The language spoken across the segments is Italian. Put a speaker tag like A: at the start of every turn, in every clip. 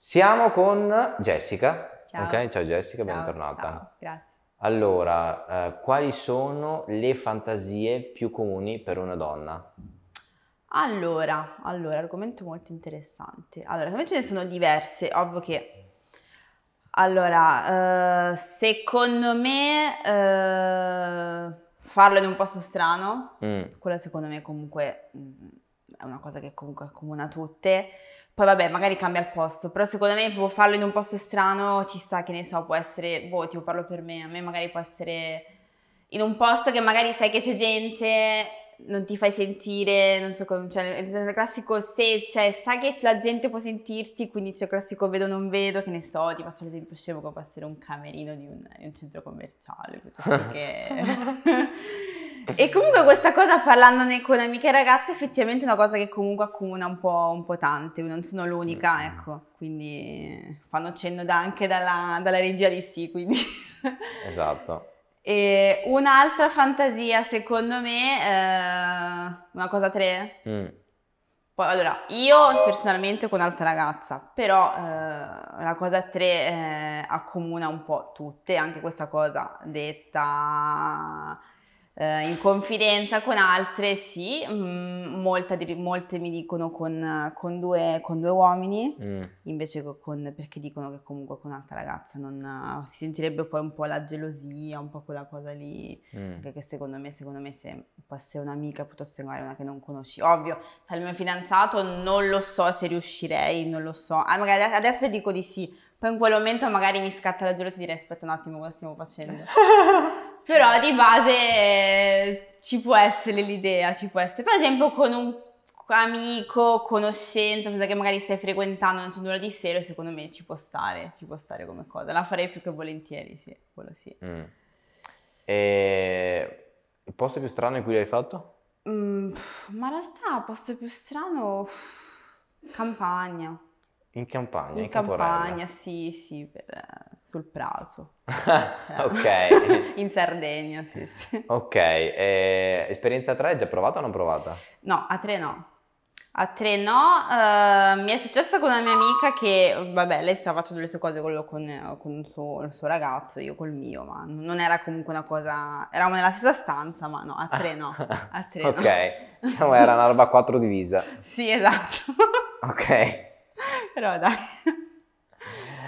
A: Siamo con Jessica. Ciao. Okay? Ciao Jessica, Ciao. bentornata. Ciao. Grazie. Allora, eh, quali sono le fantasie più comuni per una donna?
B: Allora, allora, argomento molto interessante. Allora, secondo me ce ne sono diverse, ovvio che... Allora, eh, secondo me eh, farlo in un posto strano, mm. quello secondo me comunque mm, è una cosa che comunque accomuna tutte. Poi vabbè, magari cambia il posto, però secondo me proprio farlo in un posto strano ci sta, che ne so, può essere, boh, tipo parlo per me, a me magari può essere in un posto che magari sai che c'è gente, non ti fai sentire, non so come, cioè il classico se c'è, cioè, sai che la gente può sentirti, quindi c'è il classico vedo non vedo, che ne so, ti faccio l'esempio scemo che può essere un camerino di un, di un centro commerciale,
A: piuttosto che...
B: E comunque questa cosa, parlandone con amiche e ragazze, effettivamente è una cosa che comunque accomuna un po', un po tante, non sono l'unica, mm. ecco, quindi fanno cenno da, anche dalla, dalla regia di sì, quindi...
A: Esatto.
B: E un'altra fantasia, secondo me, eh, una cosa tre. Mm. Poi, allora, io personalmente con un'altra ragazza, però eh, la cosa tre eh, accomuna un po' tutte, anche questa cosa detta eh, in confidenza con altre sì, mh, mm, molte, mi dicono con, con, due, con due, uomini, mm. invece con, perché dicono che comunque con un'altra ragazza non, si sentirebbe poi un po' la gelosia, un po' quella cosa lì, mm. che secondo me, secondo me se può essere un'amica piuttosto che una che non conosci. Ovvio, se il mio fidanzato non lo so se riuscirei, non lo so, ah, magari adesso dico di sì, poi in quel momento magari mi scatta la gelosia e direi aspetta un attimo cosa stiamo facendo. però di base eh, ci può essere l'idea, ci può essere. Per esempio con un amico, conoscente, cosa che magari stai frequentando, non c'è nulla di serio, secondo me ci può stare, ci può stare come cosa. La farei più che volentieri, sì, quello sì.
A: Mm. E... Il posto più strano in cui l'hai fatto?
B: Mm, ma in realtà il posto più strano... Campagna.
A: In campagna? In, in campagna,
B: sì, sì, per eh, sul Prato. Cioè, ok. in Sardegna, sì, sì.
A: Ok, e esperienza a tre già provata o non provata?
B: No, a tre no. A tre no, uh, mi è successo con una mia amica che, vabbè, lei stava facendo le sue cose con, con, con il, suo, il, suo, ragazzo, io col mio, ma non era comunque una cosa, eravamo nella stessa stanza, ma no, a tre no, a tre Ok, no. diciamo era
A: una roba a quattro divisa.
B: sì, esatto.
A: ok.
B: Però dai.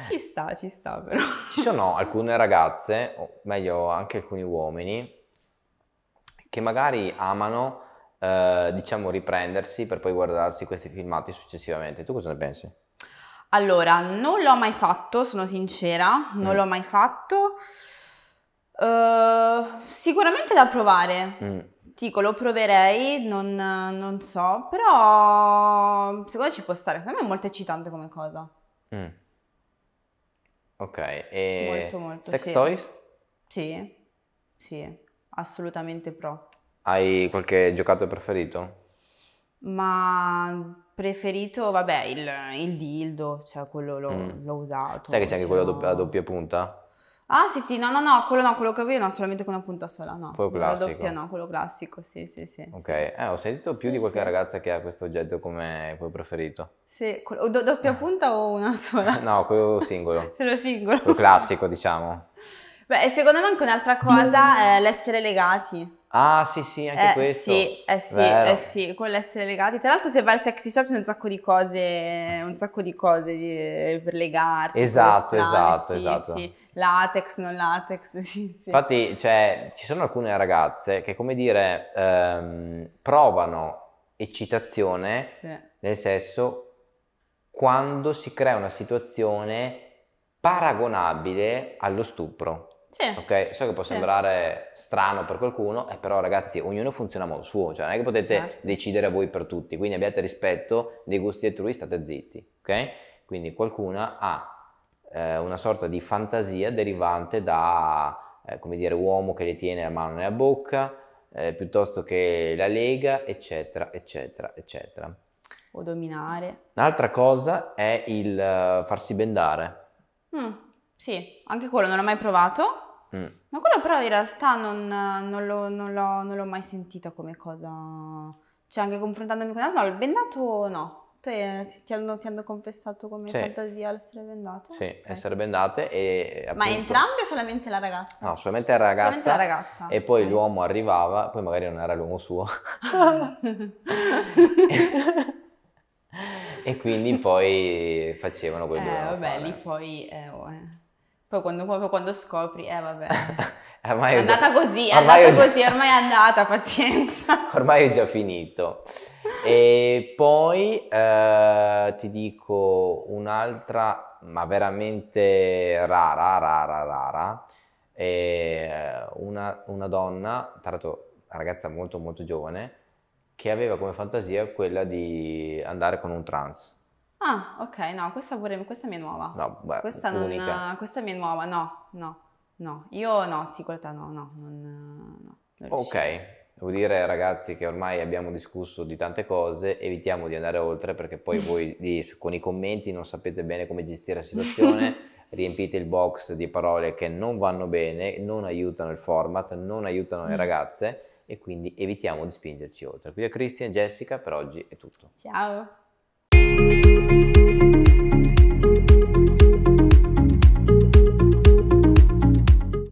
B: Ci sta, ci sta però.
A: Ci sono alcune ragazze, o meglio anche alcuni uomini, che magari amano, eh, diciamo, riprendersi per poi guardarsi questi filmati successivamente. Tu cosa ne pensi?
B: Allora, non l'ho mai fatto, sono sincera, non mm. l'ho mai fatto. Uh, sicuramente da provare. Mm. Dico, lo proverei, non, non, so, però secondo me ci può stare, secondo me è molto eccitante come cosa.
A: Mm. Ok, e molto, molto, sex sì. toys?
B: Sì, sì, assolutamente pro.
A: Hai qualche giocato preferito?
B: Ma preferito, vabbè, il, il dildo, cioè quello l'ho, mm. l'ho usato. Sai che c'è anche quello
A: a a doppia punta?
B: Ah sì sì, no no no, quello no, quello che avevo io no, solamente con una punta sola, no. Quello classico. Doppia, no, quello classico, sì sì sì. Ok,
A: eh, ho sentito più sì, di qualche sì. ragazza che ha questo oggetto come poi preferito.
B: Sì, quello, do- doppia eh. punta o una
A: sola? no, quello singolo.
B: quello singolo. Quello
A: classico diciamo.
B: Beh, secondo me anche un'altra cosa mm. è l'essere legati.
A: Ah sì sì, anche eh, questo. Sì, eh sì, eh, Vero. eh sì,
B: quello legati. Tra l'altro se vai al sexy shop c'è un sacco di cose, un sacco di cose di, per legarti. Esatto, strane, esatto, sì, esatto. Sì latex, non latex. Sì, sì. Infatti,
A: cioè, ci sono alcune ragazze che, come dire, ehm, provano eccitazione sì. nel sesso quando si crea una situazione paragonabile allo stupro. Sì. Ok, so che può sembrare sì. strano per qualcuno, eh, però ragazzi, ognuno funziona a modo suo, cioè non è che potete certo. decidere voi per tutti, quindi abbiate rispetto dei gusti altrui, state zitti, ok? Quindi qualcuna ha eh, una sorta di fantasia derivante da, eh, come dire, uomo che le tiene la mano nella bocca, eh, piuttosto che la lega, eccetera, eccetera, eccetera.
B: O dominare.
A: Un'altra cosa è il eh, farsi bendare.
B: Mm, sì, anche quello non l'ho mai provato. Mm. Ma quello però in realtà non, eh, non, l'ho, non, l'ho, non l'ho mai sentita come cosa... Cioè anche confrontandomi con no, il bendato no e ti hanno, ti hanno confessato come sì. fantasia l'essere vendate?
A: Sì, okay. essere bendate e... Eh, appunto... Ma entrambe
B: o solamente la ragazza?
A: No, solamente la ragazza. Solamente la ragazza. E poi okay. l'uomo arrivava, poi magari non era l'uomo suo. e quindi poi facevano quello eh, che vabbè,
B: fare. lì poi... Eh, oh, eh. Poi quando, poi quando scopri, eh vabbè...
A: ormai è andata già... così, è andata così,
B: già... ormai è andata, pazienza.
A: Ormai è già finito. e poi eh, ti dico un'altra, ma veramente rara, rara, rara, è eh, una, una donna, tra l'altro una ragazza molto molto giovane, che aveva come fantasia quella di andare con un trans.
B: Ah, ok, no, questa, pure, questa mi è nuova. No, beh, questa, unica. non, questa mi è nuova, no, no. No, io no, cicolata no, no, non,
A: eh, no, non Ok. Devo dire ragazzi che ormai abbiamo discusso di tante cose, evitiamo di andare oltre perché poi voi di, con i commenti non sapete bene come gestire la situazione, riempite il box di parole che non vanno bene, non aiutano il format, non aiutano le mm. ragazze e quindi evitiamo di spingerci oltre. Qui da Christian e Jessica per oggi è tutto. Ciao!